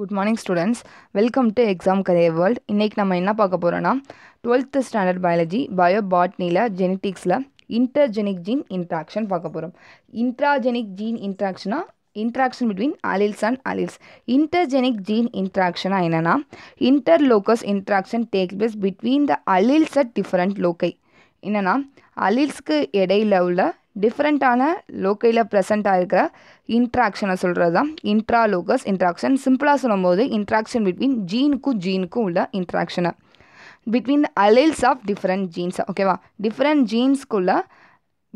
Good morning students welcome to exam career world இன்றைக்கி நம்ம என்ன பார்க்க போகிறோன்னா டுவெல்த்து ஸ்டாண்டர்ட் பயாலஜி பயோ பாட்னியில் ஜெனட்டிக்ஸில் இன்டர்ஜெனிக் ஜீன் இன்ட்ராக்ஷன் பார்க்க போகிறோம் இன்ட்ராஜெனிக் ஜீன் இன்ட்ராக்ஷனாக interaction between alleles and alleles intergenic gene இன்ட்ராக்ஷனாக என்னென்னா inter locus interaction take place between the alleles at different loci என்னென்னா அலில்ஸ்க்கு இடையில உள்ள டிஃப்ரெண்ட்டான லோக்கையில் ப்ரெசென்ட் ஆகிருக்கிற இன்ட்ராக்ஷனை சொல்கிறது தான் இன்ட்ரா லோக்கஸ் இன்ட்ராக்ஷன் சிம்பிளாக சொல்லும்போது இன்ட்ராக்ஷன் பிட்வீன் ஜீனுக்கும் ஜீனுக்கும் உள்ள இன்ட்ராக்ஷனை between alleles of different genes ஓகேவா டிஃப்ரெண்ட் ஜீன்ஸ்க்குள்ள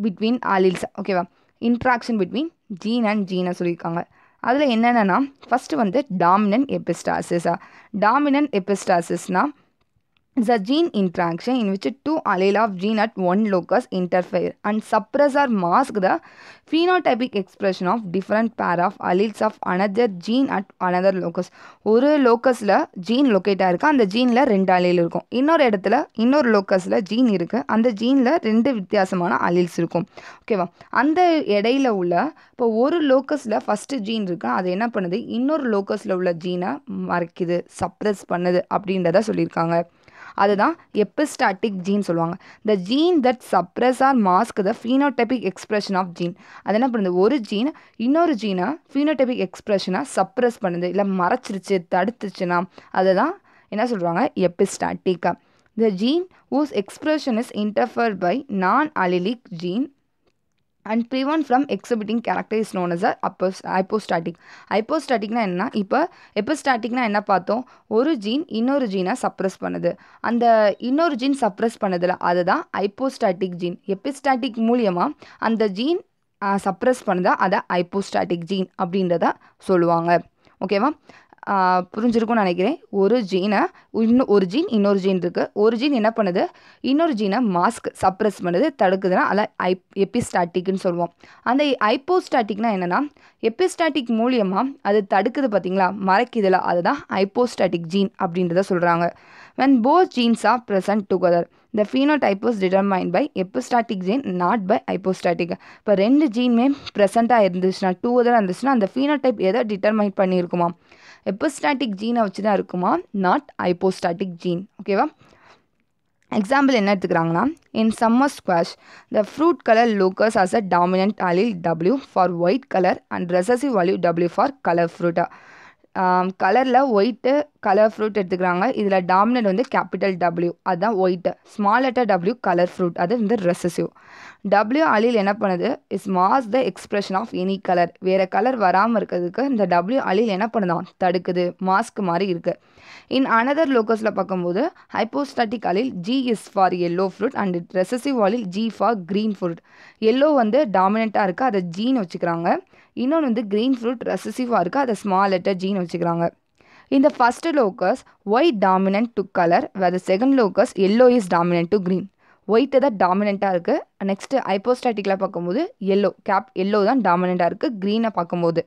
பிட்வீன் அலில்ஸ் ஓகேவா இன்ட்ராக்ஷன் பிட்வீன் ஜீன் அண்ட் ஜீனை சொல்லியிருக்காங்க அதில் என்னென்னா ஃபஸ்ட்டு வந்து டாமினன்ட் எபிஸ்டாசிஸா டாமினன்ட் எபிஸ்டாசிஸ்னால் is a gene interaction in which two allele of gene at one locus interfere and suppress or mask the phenotypic expression of different pair of alleles of another gene at another locus ஒரு லோக்கஸில் gene லொக்கேட்டாக இருக்குது அந்த ஜீனில் ரெண்டு அலில் இருக்கும் இன்னொரு இடத்துல இன்னொரு லோக்கஸில் gene இருக்குது அந்த ஜீனில் ரெண்டு வித்தியாசமான அலில்ஸ் இருக்கும் ஓகேவா அந்த இடையில உள்ள இப்போ ஒரு லோக்கஸில் ஃபஸ்ட்டு ஜீன் இருக்குது அது என்ன பண்ணுது இன்னொரு லோக்கஸில் உள்ள ஜீனை மறைக்குது சப்ரஸ் பண்ணுது அப்படின்றத சொல்லியிருக்காங்க அதுதான் எபிஸ்டாட்டிக் ஜீன் சொல்லுவாங்க the gene that suppress or mask the phenotypic expression of gene அது என்ன பண்ணுது ஒரு ஜீன் இன்னொரு ஜீனை ஃபீனோடெபிக் எக்ஸ்பிரஷனை சப்ரஸ் பண்ணுது இல்லை மறைச்சிருச்சு தடுத்துச்சுன்னா அதுதான் என்ன சொல்கிறாங்க எபிஸ்டாட்டிக்கா the gene whose expression is interfere by non allelic gene and prevent from exhibiting character is known as a hypos hypostatic ஐப்போஸ்டாட்டிக்னா என்ன இப்போ எப்போஸ்டாட்டிக்னா என்ன பார்த்தோம் ஒரு ஜீன் இன்னொரு ஜீனை சப்ரஸ் பண்ணுது அந்த இன்னொரு ஜீன் சப்ரஸ் பண்ணதில் அதுதான் ஐப்போஸ்டாட்டிக் ஜீன் எபிஸ்டாட்டிக் மூலியமாக அந்த ஜீன் சப்ரஸ் பண்ணுதா அதை ஐப்போஸ்டாட்டிக் ஜீன் அப்படின்றத சொல்லுவாங்க ஓகேவா புரிஞ்சிருக்கும்னு நினைக்கிறேன் ஒரு ஜீனை இன்னும் ஒரு ஜீன் இன்னொரு ஜீன் இருக்குது ஒரு ஜீன் என்ன பண்ணுது இன்னொரு ஜீனை மாஸ்க் சப்ரஸ் பண்ணுது தடுக்குதுன்னா அதில் ஐ எப்பிஸ்டாட்டிக்னு சொல்லுவோம் அந்த ஐப்போஸ்டாட்டிக்னா என்னென்னா எப்பிஸ்டாட்டிக் மூலியமாக அது தடுக்குது பார்த்தீங்களா மறைக்குதுல அதுதான் ஐப்போஸ்டாட்டிக் ஜீன் அப்படின்றத சொல்கிறாங்க when both genes are present together இந்த phenotype was determine by epistatic gene not by hypostatic இப்போ ரெண்டு ஜீன்மே ப்ரெசண்ட்டாக இருந்துச்சுன்னா டூ தான் இருந்துச்சுன்னா அந்த ஃபீனோடைப் எதை டிட்டர்மைன் பண்ணியிருக்குமா எப்போஸ்டாட்டிக் ஜீனை வச்சு தான் இருக்குமா நாட் ஐப்போஸ்டாட்டிக் ஜீன் ஓகேவா எக்ஸாம்பிள் என்ன எடுத்துக்கிறாங்கன்னா in summer squash the fruit colour locus has a dominant allele W for white colour and recessive allele W for colour ஃப்ரூட்டா கலரில் ஒயிட்டு கலர் ஃப்ரூட் எடுத்துக்கிறாங்க இதில் டாமினட் வந்து கேபிட்டல் டபிள்யூ அதுதான் white small letter W colour fruit அது வந்து recessive W allele என்ன பண்ணுது is mask the expression of any colour வேறு கலர் வராமல் இருக்கிறதுக்கு இந்த டபிள்யூ அலில் என்ன பண்ணுதான் தடுக்குது மாஸ்க் மாதிரி இருக்குது இன் அனதர் லோக்கஸில் பார்க்கும்போது hypostatic allele G is for yellow fruit and recessive allele G for green fruit yellow வந்து டாமினண்ட்டாக இருக்குது அதை ஜீன் வச்சுக்கிறாங்க இன்னொன்று வந்து க்ரீன் ஃப்ரூட் ரெசசிவாக இருக்குது அதை ஸ்மால் லெட்டர் ஜீன் வச்சுக்கிறாங்க இந்த first locus white dominant to colour வேறு second locus yellow is dominant to green white தான் டாமினண்ட்டாக இருக்குது நெக்ஸ்ட்டு ஐப்போஸ்டாட்டிக்கில் பார்க்கும்போது எல்லோ கேப் எல்லோ தான் டாமினண்ட்டாக இருக்குது க்ரீனை பார்க்கும்போது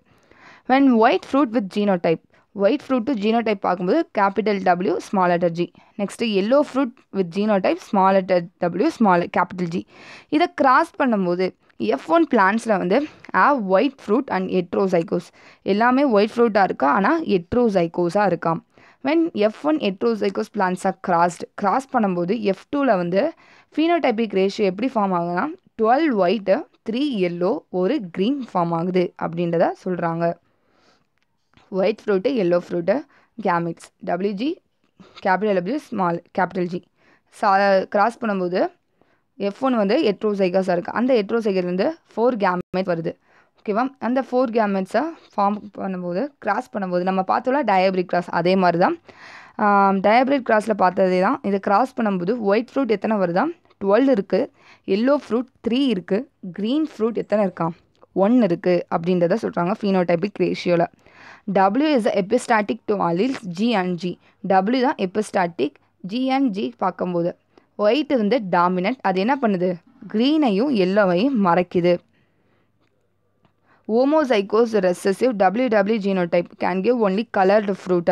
when white fruit with genotype white fruit genotype பார்க்கும்போது capital W small letter G next yellow fruit with genotype small letter W small capital G இதை cross பண்ணும்போது F one பிளான்ஸில் வந்து ஆ ஒயிட் ஃப்ரூட் அண்ட் எட்ரோசைகோஸ் எல்லாமே white ஃப்ரூட்டாக இருக்கா ஆனால் எட்ரோசைகோஸாக இருக்காம் வென் எஃப் ஒன் எட்ரோசைகோஸ் பிளான்ஸாக கிராஸ்ட் கிராஸ் பண்ணும்போது எஃப் டூவில் வந்து ஃபீனோடைபிக் ரேஷியோ எப்படி ஃபார்ம் ஆகுதுன்னா டுவெல் ஒயிட்டு த்ரீ எல்லோ ஒரு க்ரீன் ஃபார்ம் ஆகுது அப்படின்றத சொல்கிறாங்க white fruit yellow fruit gametes WG capital W small capital G சா கிராஸ் பண்ணும்போது எஃப் ஒன் வந்து எட்ரோசைகாஸாக இருக்குது அந்த எட்ரோசைகர் வந்து ஃபோர் கேமிக் வருது ஓகேவா அந்த ஃபோர் கேமெட்ஸை ஃபார்ம் பண்ணும்போது கிராஸ் பண்ணும்போது நம்ம பார்த்தோம்னா டயாபிரிக் கிராஸ் அதே மாதிரி தான் டயாபிரிக் கிராஸில் பார்த்ததே தான் இதை கிராஸ் பண்ணும்போது ஒயிட் ஃப்ரூட் எத்தனை வருதா டுவெல் இருக்குது எல்லோ ஃப்ரூட் த்ரீ இருக்குது க்ரீன் ஃப்ரூட் எத்தனை இருக்கா ஒன் இருக்குது அப்படின்றத சொல்கிறாங்க ஃபீனோடைபிக் ரேஷியோவில் W is epistatic to alleles G and G W தான் எபிஸ்டாட்டிக் ஜி அண்ட் ஜி பார்க்கும்போது ஒயிட் வந்து டாமினட் அது என்ன பண்ணுது க்ரீனையும் எல்லோவையும் மறைக்குது homozygous recessive WW genotype can give only coloured fruit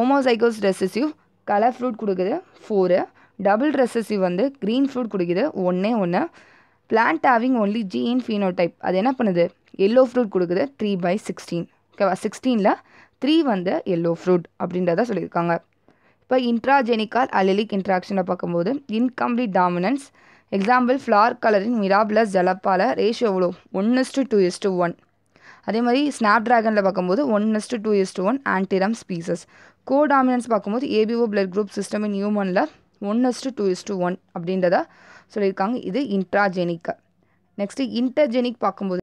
homozygous recessive colour fruit கொடுக்குது ஃபோரு டபுள் ரெசசிவ் வந்து க்ரீன் ஃப்ரூட் கொடுக்குது ஒன்றே ஒன்று plant having only gene phenotype அது என்ன பண்ணுது எல்லோ ஃப்ரூட் கொடுக்குது த்ரீ பை சிக்ஸ்டீன் ஓகேவா சிக்ஸ்டீனில் த்ரீ வந்து எல்லோ ஃப்ரூட் அப்படின்றத சொல்லியிருக்காங்க இப்போ இன்ட்ராஜெனிக்கால் அலிலிக் இன்ட்ராக்ஷனை பார்க்கும்போது இன்கம்ப்ளீட் டாமினன்ஸ் எக்ஸாம்பிள் ஃப்ளார் கலரின் மிராப்ளஸ் ஜலப்பால ரேஷியோ எவ்வளோ ஒன்று இஸ்டு டூ இஸ்டு ஒன் அதே மாதிரி ஸ்னாப் ட்ராகனில் பார்க்கும்போது one is two is to one antirrhinum species codominance பார்க்கும்போது ABO blood group system in ஹியூமனில் one is to two is to one அப்படின்றத சொல்லியிருக்காங்க இது இன்ட்ராஜெனிக் நெக்ஸ்ட்டு இன்டர்ஜெனிக் பார்க்கும்போது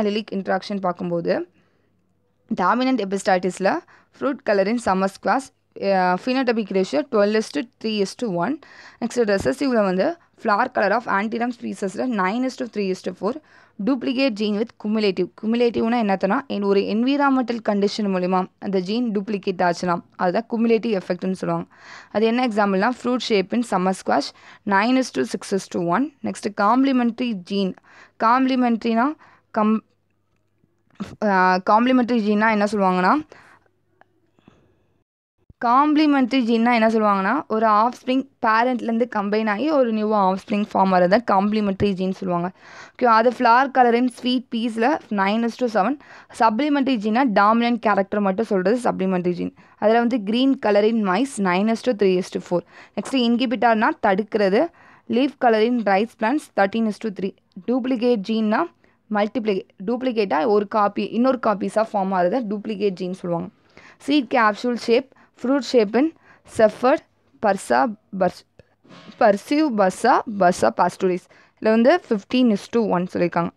அலிலிக் இன்ட்ராக்ஷன் பார்க்கும்போது டாமினன்ட் எபிஸ்டாட்டிஸில் ஃப்ரூட் கலரின் summer class phenotypic ratio twelve is to three is to one next ரெசசிவில் வந்து ஃப்ளார் கலர் ஆஃப் ஆன்டிரம் ஸ்பீசஸில் nine is to three is to four duplicate gene with cumulative குமுலேட்டிவ்னா என்னத்தனா ஒரு environmental condition மூலிமா அந்த ஜீன் டூப்ளிகேட் ஆச்சுன்னா அதுதான் குமுலேட்டிவ் எஃபெக்ட்னு சொல்லுவாங்க அது என்ன எக்ஸாம்பிள்னா fruit shape in summer squash nine is to six is to one next complementary gene காம்ப்ளிமெண்ட்ரினா கம் காம்ப்ளிமெண்ட்ரி ஜீன்னா என்ன சொல்லுவாங்கன்னா காம்ப்ளிமெண்ட்ரி ஜீன்னா என்ன சொல்லுவாங்கன்னா ஒரு ஆஃப் ஸ்ப்ரிங் பேரண்ட்லேருந்து கம்பைன் ஆகி ஒரு நியூ ஆஃப் ஸ்ப்ரிங் ஃபார்ம் வரது தான் காம்ப்ளிமெண்ட்ரி ஜீன் சொல்லுவாங்க ஓகே அது ஃப்ளார் கலரின் ஸ்வீட் பீஸில் nine is to seven supplementary ஜீனாக டாமினன்ட் கேரக்டர் மட்டும் சொல்கிறது சப்ளிமெண்ட்ரி ஜீன் அதில் வந்து க்ரீன் கலரின் mice nine is to three is to four next இன்கிபிட்டார்னா தடுக்கிறது லீஃப் கலரின் rice plants thirteen is to three duplicate ஜீன்னா மல்டிப்ளி டூப்ளிகேட்டாக ஒரு காப்பி இன்னொரு காப்பீஸாக ஃபார்ம் ஆகிறது டூப்ளிகேட் ஜீன் சொல்லுவாங்க சீட் கேப்சூல் ஷேப் ஃப்ரூட் ஷேப்பன் செஃபர்ட் பர்சா பர்ஸ் பர்சியூ பர்சா பஸ்ஸா பாஸ்டோரிஸ் இதில் வந்து ஃபிஃப்டீன் இஸ் டூ ஒன் சொல்லியிருக்காங்க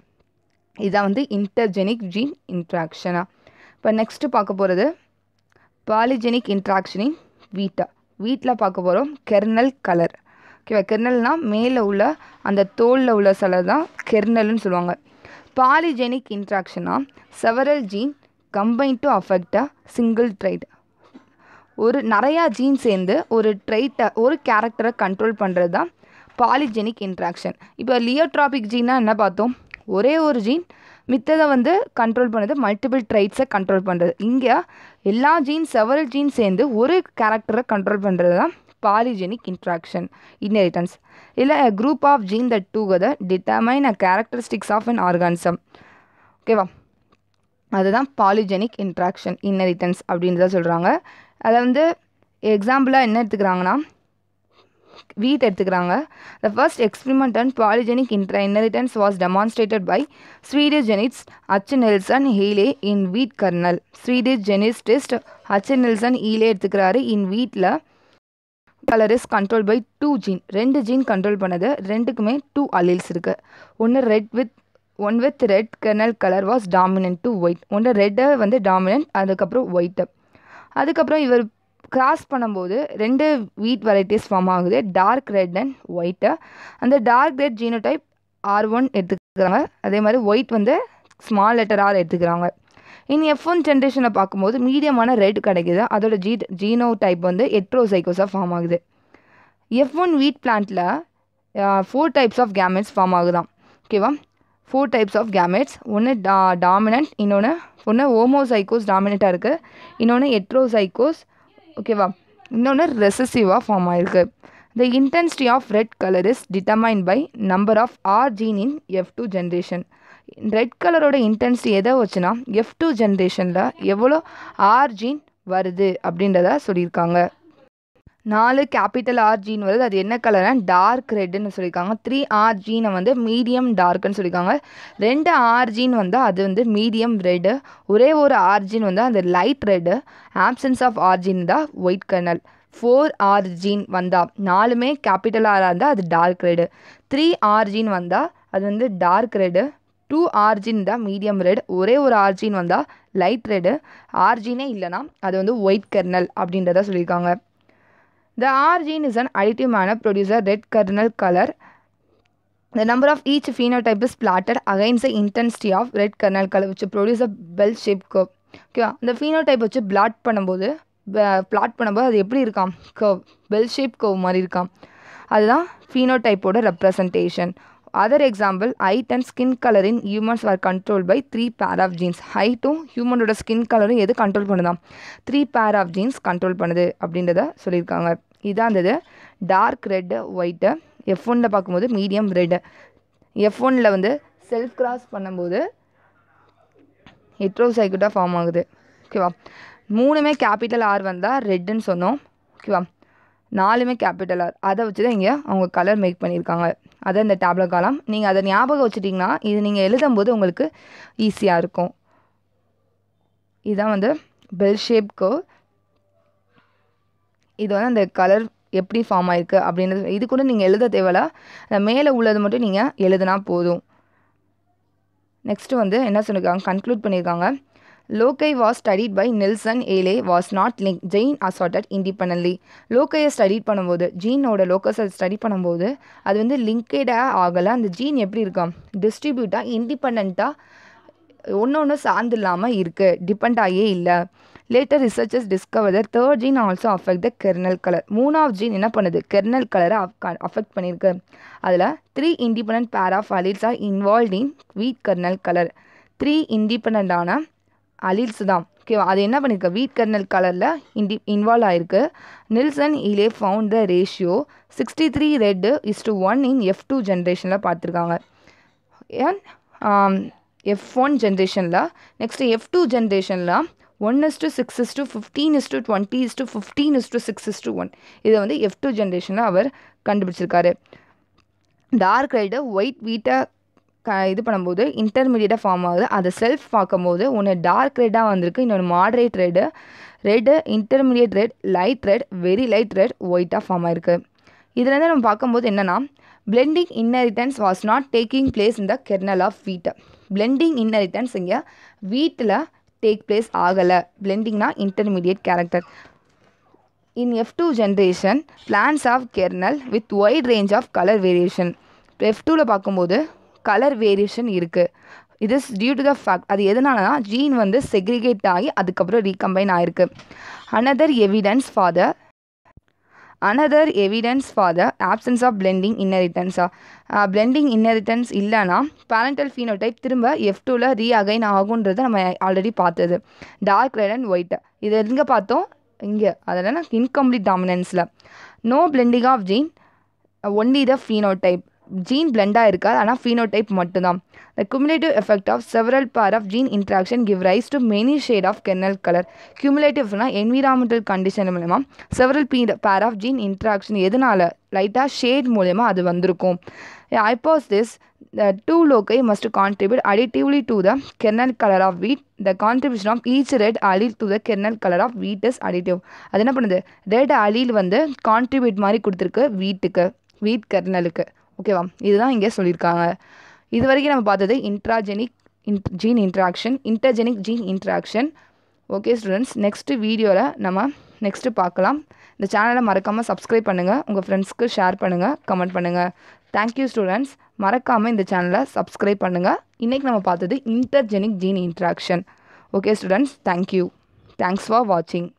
இதான் வந்து இன்டர்ஜெனிக் ஜீன் இன்ட்ராக்ஷனாக இப்போ நெக்ஸ்ட்டு பார்க்க போகிறது பாலிஜெனிக் இன்ட்ராக்ஷனின் வீட்டா வீட்டில் பார்க்க போகிறோம் கெர்னல் கலர் ஓகேவா கெர்னல்னால் மேலே உள்ள அந்த தோலில் உள்ள சிலை தான் கெர்னல்னு சொல்லுவாங்க பாலிஜெனிக் இன்ட்ராக்ஷனாக several gene combine to affect a single trait ஒரு நிறையா ஜீன் சேர்ந்து ஒரு ட்ரைட்டை ஒரு கேரக்டரை கண்ட்ரோல் பண்ணுறது தான் பாலிஜெனிக் இன்ட்ராக்ஷன் இப்போ லியோட்ராபிக் ஜீன்னா என்ன பார்த்தோம் ஒரே ஒரு ஜீன் மித்ததை வந்து கண்ட்ரோல் பண்ணுறது மல்டிபிள் ட்ரைட்ஸை கண்ட்ரோல் பண்ணுறது இங்கே எல்லா ஜீன் செவரல் ஜீன் சேர்ந்து ஒரு கேரக்டரை கண்ட்ரோல் பண்ணுறது தான் பாலிஜெனிக் இன்ட்ராக்ஷன் இன்ஹெரிட்டன்ஸ் இல்லை a group of gene that together determine a characteristics of an organism ஓகேவா அதுதான் பாலிஜெனிக் இன்ட்ராக்ஷன் இன்ஹெரிட்டன்ஸ் அப்படின்னு தான் சொல்கிறாங்க அதை வந்து எக்ஸாம்பிளாக என்ன எடுத்துக்கிறாங்கன்னா வீட் எடுத்துக்கிறாங்க the first experiment and polygenic inter inheritance was demonstrated by Swedish geneticist அச்சு Nilsson Ehle in wheat kernel Swedish geneticist test Nilsson Ehle எடுத்துக்கிறாரு இன் வீட்டில் colour is control by two gene ரெண்டு ஜீன் கண்ட்ரோல் பண்ணது ரெண்டுக்குமே two alleles இருக்குது ஒன்று red with one with red kernel colour was dominant to white ஒன்று ரெட்டை வந்து டாமினன்ட் அதுக்கப்புறம் ஒயிட்டு அதுக்கப்புறம் இவர் கிராஸ் பண்ணும்போது ரெண்டு வீட் வெரைட்டிஸ் ஃபார்ம் ஆகுது டார்க் ரெட் அண்ட் ஒயிட்டு அந்த dark red genotype R one எடுத்துக்கிறாங்க அதே மாதிரி ஒயிட் வந்து ஸ்மால் லெட்டர் ஆர் எடுத்துக்கிறாங்க இனி எஃப் ஒன் ஜென்ரேஷனை பார்க்கும்போது மீடியமான ரெட் கிடைக்குது அதோட ஜீ ஜீனோ டைப் வந்து எட்ரோசைக்கோஸாக ஃபார்ம் ஆகுது எஃப் ஒன் வீட் பிளான்ட்டில் four types of gametes form ஆகுதான் ஓகேவா ஃபோர் டைப்ஸ் ஆஃப் கேமெட்ஸ் ஒன்று டா டாமினன்ட் இன்னொன்று ஒன்று ஓமோசைக்கோஸ் டாமினண்ட்டாக இருக்குது இன்னொன்று எட்ரோசைக்கோஸ் ஓகேவா இன்னொன்று ரெசசிவாக ஃபார்ம் ஆயிருக்கு the intensity of red colour is determine by number of R gene in F two generation red கலரோட இன்டென்சிட்டி எதை வச்சுன்னா எஃப் டூ ஜென்ரேஷனில் எவ்வளோ ஆர் ஜீன் வருது அப்படின்றத சொல்லியிருக்காங்க நாலு கேபிட்டல் ஆர்ஜின்னு வருது அது என்ன கலர்னா டார்க் ரெட்டுன்னு சொல்லியிருக்காங்க த்ரீ ஆர்ஜினை வந்து மீடியம் டார்க்னு சொல்லியிருக்காங்க ரெண்டு ஆர்ஜின் வந்து அது வந்து மீடியம் ரெட்டு ஒரே ஒரு ஆர்ஜின் வந்து அந்த light red absence of R gene தான் ஒயிட் கர்னல் ஃபோர் ஆர்ஜின் வந்தால் நாலுமே கேபிட்டல் ஆராக இருந்தால் அது டார்க் ரெடு த்ரீ ஆர்ஜின் வந்தால் அது வந்து டார்க் ரெடு டூ ஆர்ஜின் தான் மீடியம் ரெட் ஒரே ஒரு ஆர்ஜின் வந்தால் லைட் ரெடு ஆர்ஜினே இல்லைனா அது வந்து ஒயிட் கர்னல் அப்படின்றத சொல்லியிருக்காங்க The arginine is an additive manner produces a red kernel color. The number of each phenotype is plotted against the intensity of red kernel color which produce a bell shape curve. ஓகேவா இந்த phenotype வச்சு plot பண்ணும்போது plot பண்ணும்போது அது எப்படி இருக்காம் curve bell shape curve மாதிரி இருக்காம் அதுதான் ஃபீனோடைப்போட representation other example height and skin கலரின் humans are control by three pair of genes ஹைட்டும் ஹியூமனோட ஸ்கின் கலரும் எது கண்ட்ரோல் பண்ணுதான் three pair of genes control பண்ணுது அப்படின்றத சொல்லியிருக்காங்க இதான் இருந்தது டார்க் ரெட்டு ஒயிட்டு எஃப் ஒனில் பார்க்கும்போது மீடியம் ரெட்டு எஃப் ஒனில் வந்து செல்ஃப் கிராஸ் பண்ணும்போது ஹெட்ரோசைக்கிட்டாக ஃபார்ம் ஆகுது ஓகேவா மூணுமே கேபிட்டல் ஆர் வந்தால் ரெட்டுன்னு சொன்னோம் ஓகேவா நாலுமே கேபிட்டல் ஆர் அதை வச்சு தான் இங்கே அவங்க கலர் மேக் பண்ணியிருக்காங்க அது அந்த டேப்லெட் காலம் நீங்கள் அதை ஞாபகம் வச்சுட்டிங்கன்னா இது நீங்கள் எழுதும்போது உங்களுக்கு ஈஸியாக இருக்கும் இதுதான் வந்து பெல் ஷேப் கோ இது வந்து அந்த கலர் எப்படி ஃபார்ம் ஆயிருக்கு அப்படின்றது இது கூட நீங்கள் எழுத தேவையில்ல மேலே உள்ளது மட்டும் நீங்கள் எழுதுனா போதும் நெக்ஸ்ட்டு வந்து என்ன சொல்லியிருக்காங்க கன்க்ளூட் பண்ணியிருக்காங்க Lokai was studied by Nilsson Ehle was not link gene assorted independently. லோக்கையை ஸ்டடிட் பண்ணும்போது ஜீனோட லோக்கஸை ஸ்டடி பண்ணும்போது அது வந்து லிங்கடாக ஆகலை அந்த ஜீன் எப்படி இருக்கும் டிஸ்ட்ரிபியூட்டாக இண்டிபெண்ட்டாக ஒன்று ஒன்று சார்ந்து இல்லாமல் இருக்குது டிபெண்ட் இல்லை later researchers discover the third gene also affect the kernel colour மூணாவது ஜீன் என்ன பண்ணுது கெர்னல் கலரை அஃபெக்ட் பண்ணியிருக்கு அதில் three independent pair of alleles are involve in wheat kernel colour three இண்டிபெண்ட்டான அலில்ஸ் தான் ஓகேவா அது என்ன பண்ணியிருக்கு வீட் கர்னல் கலரில் இன்டி இன்வால்வ் ஆயிருக்கு Nilsson Ehle found the ratio sixty three red is to one in F two ஜென்ரேஷனில் பார்த்துருக்காங்க ஏன் எஃப் ஒன் ஜென்ரேஷனில் நெக்ஸ்ட்டு எஃப் டூ ஜென்ரேஷனில் one is to six is to fifteen is to twenty is to fifteen is to six is to one இதை வந்து F two ஜென்ரேஷனில் அவர் கண்டுபிடிச்சிருக்காரு டார்க் ரைடு ஒயிட் வீட்டை க இது பண்ணும்போது இன்டர்மீடியட்டாக ஃபார்ம் ஆகுது அதை செல்ஃப் பார்க்கும்போது ஒன்று டார்க் ரெட்டாக வந்திருக்கு இன்னொன்று moderate red red intermediate red light red very light red ஒயிட்டாக ஃபார்ம் ஆயிருக்கு இதுலேருந்து நம்ம பார்க்கும்போது என்னென்னா blending inheritance was not taking place இந்த கெர்னல் ஆஃப் வீட்டை பிளெண்டிங் இன்னரிட்டன்ஸ் இங்கே வீட்டில் டேக் பிளேஸ் ஆகலை பிளெண்டிங்னா intermediate character in F two generation plants of kernel with wide range of colour variation F டூவில் பார்க்கும்போது கலர் வேரியேஷன் இருக்குது இது is due to the fact அது எதனாலனா ஜீன் வந்து செக்ரிகேட் ஆகி அதுக்கப்புறம் ரீகம்பைன் ஆயிருக்கு another evidence for the another evidence for the absence of blending இன்னரிட்டன்ஸா பிளெண்டிங் இன்னரிட்டன்ஸ் இல்லைனா பேரண்டல் ஃபீனோடைப் திரும்ப எஃப் டூவில் ரீ அகைன் ஆகுன்றதை நம்ம ஆல்ரெடி பார்த்தது டார்க் ரெட் அண்ட் ஒயிட் இது எங்கே பார்த்தோம் இங்கே அதெல்லாம் இன்கம்ப்ளீட் டாமினன்ஸில் no blending of gene only the phenotype gene பிளெண்டாக இருக்காது ஆனால் டைப் மட்டும்தான் the cumulative effect of several pair of gene interaction give rise to many shade of kernel colour கியூமுலேட்டிவ்னா என்விரான்மெண்டல் கண்டிஷன் மூலமா செவரல் பீ பேர் ஆஃப் ஜீன் இன்ட்ராக்ஷன் எதனால லைட்டாக shade மூலயமா அது வந்திருக்கும் hypothesis the two loci must contribute additively to the kernel colour of wheat the contribution of each red allele to the kernel colour of wheat is additive அது என்ன பண்ணுது red allele வந்து contribute மாதிரி கொடுத்துருக்கு வீட்டுக்கு வீட் கெர்னலுக்கு ஓகேவா இதுதான் இங்கே சொல்லியிருக்காங்க இது வரைக்கும் நம்ம பார்த்தது intragenic in gene interaction intergenic gene interaction okay students next வீடியோவில் நம்ம நெக்ஸ்ட்டு பார்க்கலாம் இந்த சேனலை மறக்காமல் சப்ஸ்கிரைப் பண்ணுங்கள் உங்கள் ஃப்ரெண்ட்ஸ்க்கு ஷேர் பண்ணுங்கள் கமெண்ட் பண்ணுங்கள் தேங்க்யூ ஸ்டூடெண்ட்ஸ் மறக்காமல் இந்த சேனலை சப்ஸ்கிரைப் பண்ணுங்கள் இன்றைக்கி நம்ம பார்த்தது intergenic gene interaction okay students thank you thanks for வாட்சிங்